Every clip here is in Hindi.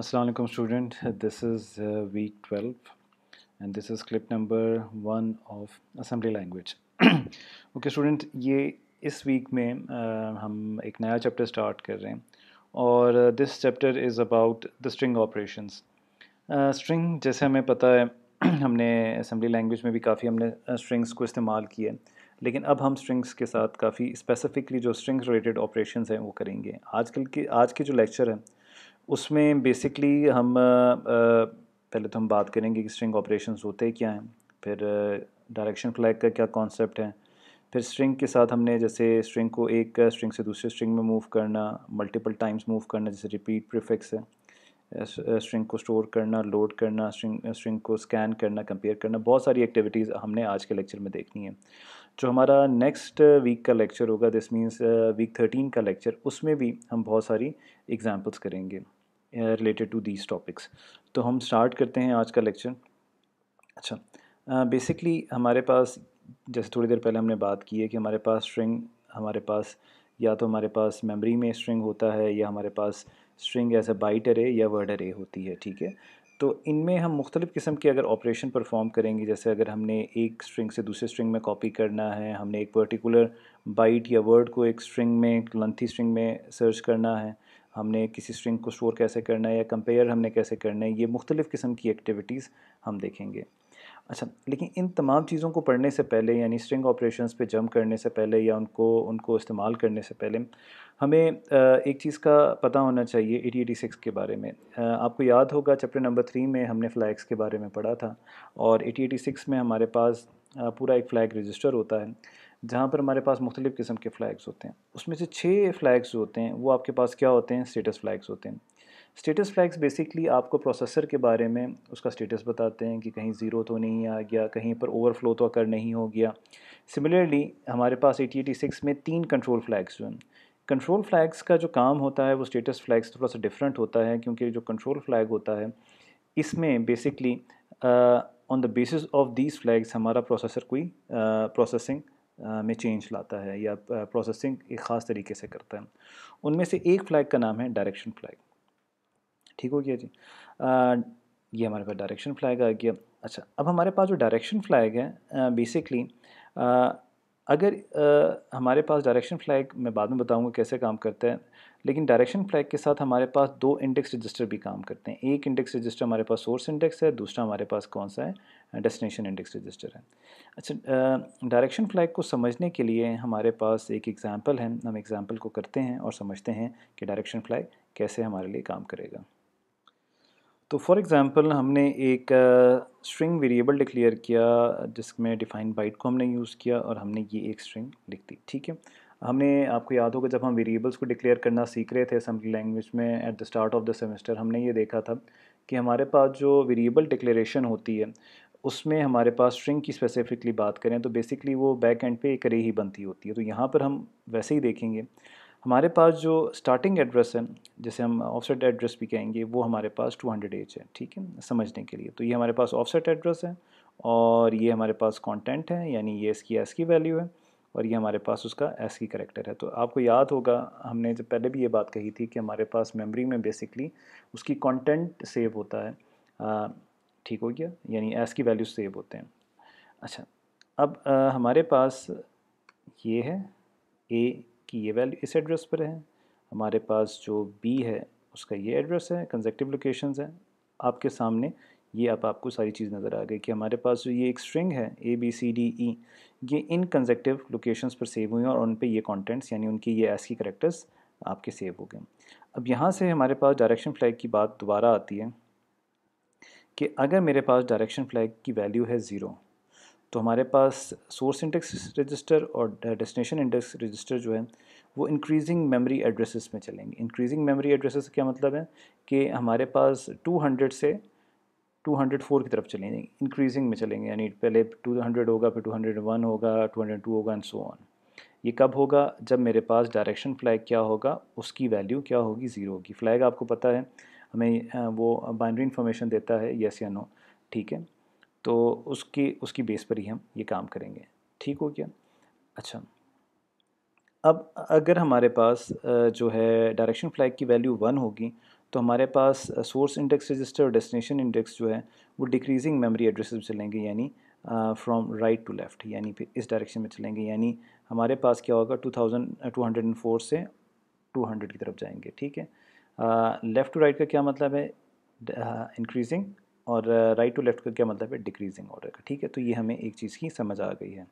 Assalamualaikum student this is uh, week 12 and this is clip number 1 of assembly language okay student ये is week mein uh, hum ek naya chapter start kar rahe हैं और uh, this chapter is about the string operations uh, string jaise hame pata hai humne assembly language में भी काफ़ी हमने strings को इस्तेमाल किया लेकिन अब हम स्ट्रिंग्स के साथ काफ़ी स्पेसिफिकली जो स्ट्रिंग्स रिलेटेड ऑपरेशंस हैं वो करेंगे आजकल के आज के जो लेक्चर हैं उसमें बेसिकली हम पहले तो हम बात करेंगे कि स्ट्रिंग ऑपरेशन होते क्या हैं फिर डायरेक्शन फ्लैग का क्या कॉन्सेप्ट है फिर स्ट्रिंग के साथ हमने जैसे स्ट्रिंग को एक स्ट्रिंग से दूसरे स्ट्रिंग में मूव करना मल्टीपल टाइम्स मूव करना जैसे रिपीट प्रिफिक्स है स्ट्रिंग को स्टोर करना लोड करना स्ट्रिंग स्ट्रिंग को स्कैन करना कंपेयर करना बहुत सारी एक्टिविटीज़ हमने आज के लेक्चर में देखनी है जो हमारा नेक्स्ट वीक का लेक्चर होगा दिस मीन्स वीक थर्टीन का लेक्चर उसमें भी हम बहुत सारी एग्जाम्पल्स करेंगे रिलेटेड टू दीज टॉपिक्स तो हम स्टार्ट करते हैं आज का लेक्चर अच्छा बेसिकली uh, हमारे पास जैसे थोड़ी देर पहले हमने बात की है कि हमारे पास स्ट्रिंग हमारे पास या तो हमारे पास मेमोरी में स्ट्रिंग होता है या हमारे पास string as a byte array या वर्ड अरे होती है ठीक है तो इनमें हम मुख्तलिफ़ किस्म के अगर ऑपरेशन परफॉर्म करेंगे जैसे अगर हमने एक स्ट्रिंग से दूसरे स्ट्रिंग में कॉपी करना है हमने एक पर्टिकुलर बाइट या वर्ड को एक स्ट्रिंग में एक लंथी स्ट्रिंग में सर्च करना है हमने किसी स्ट्रिंग को स्टोर कैसे करना है या कंपेयर हमने कैसे करना है ये मुख्तलिफ़ किस्म की एक्टिविटीज़ हम देखेंगे अच्छा लेकिन इन तमाम चीज़ों को पढ़ने से पहले यानी स्ट्रिंग ऑपरेशंस पे जंप करने से पहले या उनको उनको इस्तेमाल करने से पहले हमें एक चीज़ का पता होना चाहिए एटी एटी सिक्स के बारे में आपको याद होगा चैप्टर नंबर थ्री में हमने फ्लैग्स के बारे में पढ़ा था और एटी एटी सिक्स में हमारे पास पूरा एक फ़्लैग रजिस्टर होता है जहाँ पर हमारे पास मुख्तलिफ़ किस्म के फ्लैग्स होते हैं उसमें से छः फ्लैग्स जो होते हैं वो आपके पास क्या होते हैं स्टेटस फ्लैग्स होते हैं स्टेटस फ्लैग्स बेसिकली आपको प्रोसेसर के बारे में उसका स्टेटस बताते हैं कि कहीं ज़ीरो तो नहीं आ गया कहीं पर ओवरफ्लो तो अकर नहीं हो गया सिमिलरली हमारे पास एटी एटी सिक्स में तीन कंट्रोल फ्लैग्स जो हैं कंट्रोल फ्लैग्स का जो काम होता है वो स्टेटस फ्लैग्स थोड़ा सा डिफरेंट होता है क्योंकि जो कंट्रोल फ्लैग होता है इसमें basically on the basis of these flags हमारा प्रोसेसर कोई प्रोसेसिंग uh, में चेंज लाता है या प्रोसेसिंग एक ख़ास तरीके से करता है उनमें से एक फ्लैग का नाम है डायरेक्शन फ्लैग ठीक हो गया जी आ, ये हमारे पास डायरेक्शन फ्लैग आ गया अच्छा अब हमारे पास जो डायरेक्शन फ्लैग है बेसिकली अगर आ, हमारे पास डायरेक्शन फ्लैग मैं बाद में बताऊंगा कैसे काम करता है लेकिन डायरेक्शन फ्लैग के साथ हमारे पास दो इंडेक्स रजिस्टर भी काम करते हैं एक इंडेक्स रजिस्टर हमारे पास सोर्स इंडेक्स है दूसरा हमारे पास कौन सा है डेस्टिनेशन इंडेक्स रजिस्टर है अच्छा डायरेक्शन फ्लैग को समझने के लिए हमारे पास एक एग्ज़ाम्पल है हम एग्ज़ाम्पल को करते हैं और समझते हैं कि डायरेक्शन फ्लैग कैसे हमारे लिए काम करेगा तो फॉर एग्ज़ाम्पल हमने एक स्ट्रिंग वेरिएबल डिक्लेयर किया जिसमें डिफाइन बाइट को हमने यूज़ किया और हमने ये एक स्ट्रिंग लिख दी ठीक है हमने आपको याद होगा जब हम वेरिएबल्स को डिक्लेयर करना सीख रहे थे असम्बली लैंग्वेज में at the start of the semester हमने ये देखा था कि हमारे पास जो वेरिएबल डिक्लेरेशन होती है उसमें हमारे पास स्ट्रिंग की स्पेसिफिकली बात करें तो बेसिकली वो बैक एंड पे एक रे ही बनती होती है तो यहाँ पर हम वैसे ही देखेंगे हमारे पास जो स्टार्टिंग एड्रेस है जैसे हम ऑफसेट एड्रेस भी कहेंगे वो हमारे पास 200 एच है ठीक है समझने के लिए तो ये हमारे पास ऑफसेट एड्रेस है और ये हमारे पास कंटेंट है यानी ये इसकी एस की वैल्यू है और ये हमारे पास उसका एस की करेक्टर है तो आपको याद होगा हमने जब पहले भी ये बात कही थी कि हमारे पास मेमरी में बेसिकली उसकी कॉन्टेंट सेव होता है ठीक हो गया यानी एस की वैल्यू सेव होते हैं अच्छा अब आ, हमारे पास ये है ए इसकी ये वैल्यू इस एड्रेस पर है हमारे पास जो बी है उसका ये एड्रेस है कंजेक्टिव लोकेशंस है आपके सामने ये आप आपको सारी चीज़ नज़र आ गई कि हमारे पास जो ये एक स्ट्रिंग है A B C D E ये इन कंजेक्टिव लोकेशंस पर सेव हुई हैं और उन पर ये कंटेंट्स यानी उनकी ये एस की करेक्टर्स आपके सेव हो गए अब यहाँ से हमारे पास डायरेक्शन फ्लैग की बात दोबारा आती है कि अगर मेरे पास डायरेक्शन फ्लैग की वैल्यू है ज़ीरो तो हमारे पास सोर्स इंडेक्स रजिस्टर और डेस्टिनेशन इंडेक्स रजिस्टर जो है वो इंक्रीजिंग मेमोरी एड्रेसेस में चलेंगे इंक्रीजिंग मेमोरी एड्रेसेस क्या मतलब है कि हमारे पास 200 से 204 की तरफ चलेंगे इंक्रीजिंग में चलेंगे यानी पहले 200 होगा फिर 201 होगा 202 होगा एंड सो ऑन ये कब होगा जब मेरे पास डायरेक्शन फ्लैग क्या होगा उसकी वैल्यू क्या होगी ज़ीरो होगी फ्लैग आपको पता है हमें वो बाइनरी इन्फॉर्मेशन देता है येस या नो ठीक है तो उसकी उसकी बेस पर ही हम ये काम करेंगे ठीक हो गया अच्छा अब अगर हमारे पास जो है डायरेक्शन फ्लैग की वैल्यू वन होगी तो हमारे पास सोर्स इंडेक्स रजिस्टर और डेस्टिनेशन इंडेक्स जो है वो डिक्रीजिंग मेमोरी एड्रेसेस में चलेंगे यानी फ्रॉम राइट टू लेफ़्ट यानी फिर इस डायरेक्शन में चलेंगे यानी हमारे पास क्या होगा two thousand two hundred and four से टू हंड्रेड की तरफ जाएंगे ठीक है लेफ़्ट टू राइट का क्या मतलब है इंक्रीजिंग और राइट टू लेफ़्ट का क्या मतलब है डिक्रीजिंग ऑर्डर का ठीक है तो ये हमें एक चीज़ की समझ आ गई है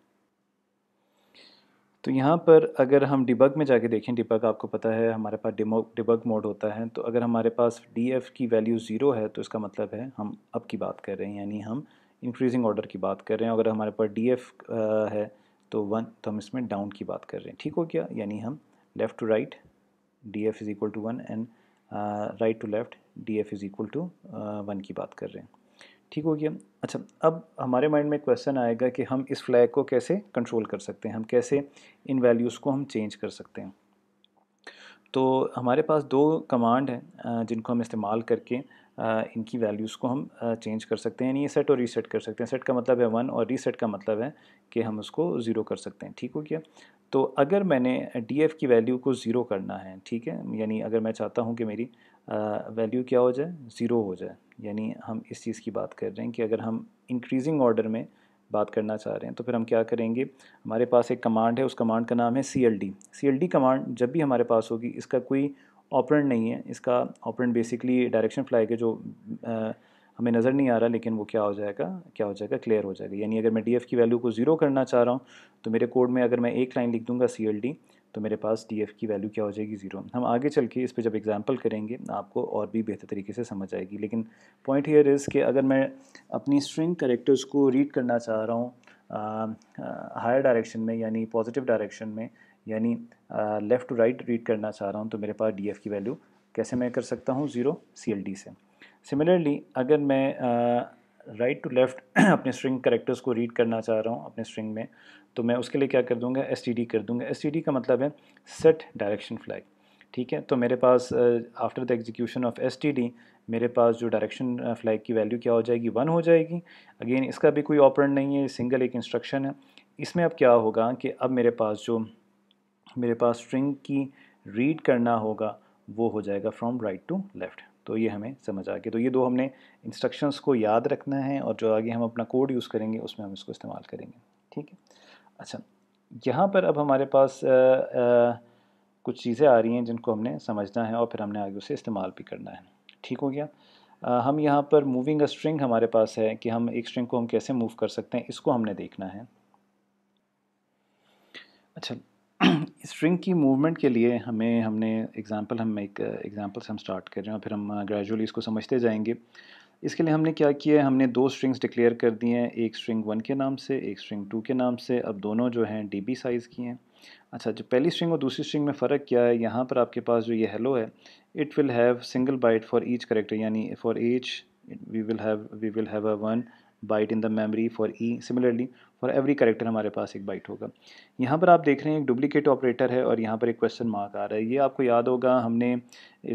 तो यहाँ पर अगर हम डिबग में जाके देखें डिबग आपको पता है हमारे पास डिमो डिबग मोड होता है तो अगर हमारे पास डी एफ़ की वैल्यू ज़ीरो है तो इसका मतलब है हम अप की बात कर रहे हैं यानी हम इंक्रीजिंग ऑर्डर की बात कर रहे हैं अगर हमारे पास डी एफ़ है तो वन तो हम इसमें डाउन की बात कर रहे हैं ठीक हो क्या यानी हम left to right D F is equal to one and right to left D F is equal to one की बात कर रहे हैं ठीक हो गया अच्छा अब हमारे माइंड में क्वेश्चन आएगा कि हम इस फ्लैग को कैसे कंट्रोल कर सकते हैं हम कैसे इन वैल्यूज़ को हम चेंज कर सकते हैं तो हमारे पास दो कमांड हैं जिनको हम इस्तेमाल करके इनकी वैल्यूज़ को हम चेंज कर सकते हैं यानी सेट और रीसेट कर सकते हैं सेट का मतलब है वन और रीसेट का मतलब है कि हम उसको ज़ीरो कर सकते हैं ठीक हो गया तो अगर मैंने डी एफ़ की वैल्यू को ज़ीरो करना है ठीक है यानी अगर मैं चाहता हूँ कि मेरी वैल्यू क्या हो जाए ज़ीरो हो जाए यानी हम इस चीज़ की बात कर रहे हैं कि अगर हम इंक्रीजिंग ऑर्डर में बात करना चाह रहे हैं तो फिर हम क्या करेंगे हमारे पास एक कमांड है उस कमांड का नाम है C L D C L D command जब भी हमारे पास होगी इसका कोई ऑपरेंट नहीं है इसका ऑपरेंट बेसिकली डायरेक्शन फ्लाई के जो आ, हमें नज़र नहीं आ रहा लेकिन वो क्या हो जाएगा क्या हो जाएगा क्लियर हो जाएगा यानी अगर मैं डी की वैल्यू को ज़ीरो करना चाह रहा हूँ तो मेरे कोड में अगर मैं एक लाइन लिख दूँगा सी तो मेरे पास डी की वैल्यू क्या हो जाएगी ज़ीरो हम आगे चल के इस पर जब एग्ज़ाम्पल करेंगे आपको और भी बेहतर तरीके से समझ आएगी लेकिन पॉइंट हेयर इज़ कि अगर मैं अपनी स्ट्रिंग करेक्टर्स को रीड करना चाह रहा हूँ हायर डायरेक्शन में यानी पॉजिटिव डायरेक्शन में यानी लेफ़्ट टू राइट रीड करना चाह रहा हूँ तो मेरे पास डी की वैल्यू कैसे मैं कर सकता हूँ ज़ीरो सी से सिमिलरली अगर मैं राइट टू लेफ़्ट अपने स्ट्रिंग करेक्टर्स को रीड करना चाह रहा हूँ अपने स्ट्रिंग में तो मैं उसके लिए क्या कर दूँगा एस कर दूँगा एस का मतलब है सेट डायरेक्शन फ्लैग ठीक है तो मेरे पास after the execution of S मेरे पास जो डायरेक्शन फ्लैग की वैल्यू क्या हो जाएगी वन हो जाएगी अगेन इसका भी कोई ऑपरेंट नहीं है सिंगल एक इंस्ट्रक्शन है इसमें अब क्या होगा कि अब मेरे पास जो मेरे पास स्ट्रिंग की रीड करना होगा वो हो जाएगा फ्रॉम राइट टू लेफ़्ट तो ये हमें समझ आ गया तो ये दो हमने इंस्ट्रक्शंस को याद रखना है और जो आगे हम अपना कोड यूज़ करेंगे उसमें हम इसको इस्तेमाल करेंगे ठीक है अच्छा यहाँ पर अब हमारे पास आ, आ, कुछ चीज़ें आ रही हैं जिनको हमने समझना है और फिर हमने आगे उसे इस्तेमाल भी करना है ठीक हो गया आ, हम यहाँ पर मूविंग अ स्ट्रिंग हमारे पास है कि हम एक स्ट्रिंग को हम कैसे मूव कर सकते हैं इसको हमने देखना है अच्छा स्ट्रिंग की मूवमेंट के लिए हमें हमने एग्जांपल हम एक एग्जांपल से हम स्टार्ट कर रहे हैं फिर हम ग्रेजुअली uh, इसको समझते जाएंगे इसके लिए हमने क्या किया है हमने दो स्ट्रिंग्स डिक्लेयर कर दिए हैं एक स्ट्रिंग वन के नाम से एक स्ट्रिंग टू के नाम से अब दोनों जो हैं डी साइज़ की हैं अच्छा जो पहली स्ट्रिंग और दूसरी स्ट्रिंग में फ़र्क क्या है यहाँ पर आपके पास जो ये हेलो है it will have single byte for each character यानी for each we will have we will have a one byte in the memory for E similarly for every character हमारे पास एक बाइट होगा यहाँ पर आप देख रहे हैं एक डुप्लीकेट ऑपरेटर है और यहाँ पर एक क्वेश्चन मार्क आ रहा है ये आपको याद होगा हमने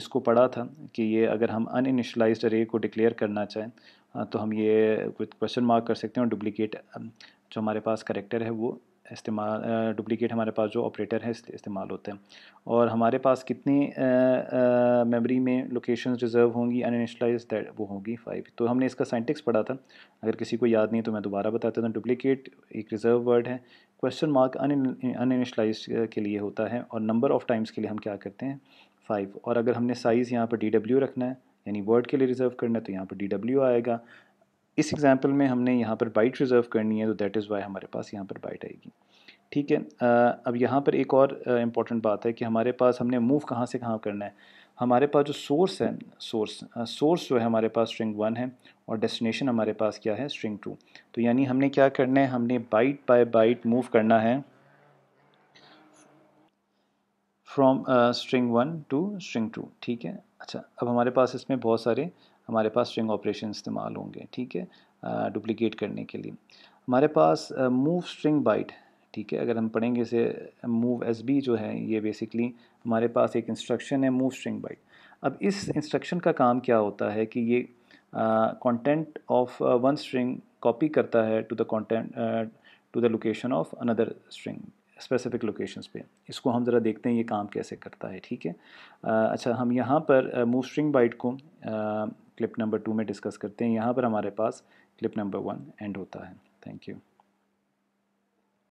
इसको पढ़ा था कि ये अगर हम अनइनिशलाइज अरे को डिक्लेयर करना चाहें हाँ, तो हम ये क्वेश्चन मार्क कर सकते हैं और डुप्लीकेट जो हमारे पास करेक्टर है वो इस्तेमाल डुप्लीकेट हमारे पास जो ऑपरेटर है इस्तेमाल होते हैं और हमारे पास कितनी मेमोरी में लोकेशन रिजर्व होंगी अनइनिशलाइज दैट वो होंगी फाइव तो हमने इसका साइंटिक्स पढ़ा था अगर किसी को याद नहीं तो मैं दोबारा बताता हूँ डुप्लीकेट एक रिज़र्व वर्ड है क्वेश्चन मार्क अनइनिशलाइज के लिए होता है और नंबर ऑफ़ टाइम्स के लिए हम क्या करते हैं फाइव और अगर हमने साइज़ यहाँ पर डी रखना है यानी वर्ड के लिए रिज़र्व करना है तो यहाँ पर डी आएगा इस एग्ज़ाम्पल में हमने यहाँ पर बाइट रिज़र्व करनी है तो दैट इज़ वाई हमारे पास यहाँ पर बाइट आएगी ठीक है अब यहाँ पर एक और इम्पॉर्टेंट बात है कि हमारे पास हमने मूव कहाँ से कहाँ करना है हमारे पास जो सोर्स है सोर्स सोर्स जो है हमारे पास स्ट्रिंग वन है और डेस्टिनेशन हमारे पास क्या है स्ट्रिंग टू तो यानी हमने क्या करना है हमने बाइट बाय बाइट मूव करना है from string one to string two ठीक है अच्छा अब हमारे पास इसमें बहुत सारे हमारे पास स्ट्रिंग ऑपरेशन इस्तेमाल होंगे ठीक है डुप्लीकेट करने के लिए हमारे पास मूव स्ट्रिंग बाइट ठीक है अगर हम पढ़ेंगे इसे मूव एस बी जो है ये बेसिकली हमारे पास एक इंस्ट्रक्शन है मूव स्ट्रिंग बाइट अब इस इंस्ट्रक्शन का काम क्या होता है कि ये content of one string copy करता है to the content to the location of another string specific locations पे इसको हम ज़रा देखते हैं ये काम कैसे करता है ठीक है uh, अच्छा हम यहाँ पर मूव स्ट्रिंग बाइट को uh, क्लिप नंबर टू में डिस्कस करते हैं यहाँ पर हमारे पास क्लिप नंबर वन एंड होता है थैंक यू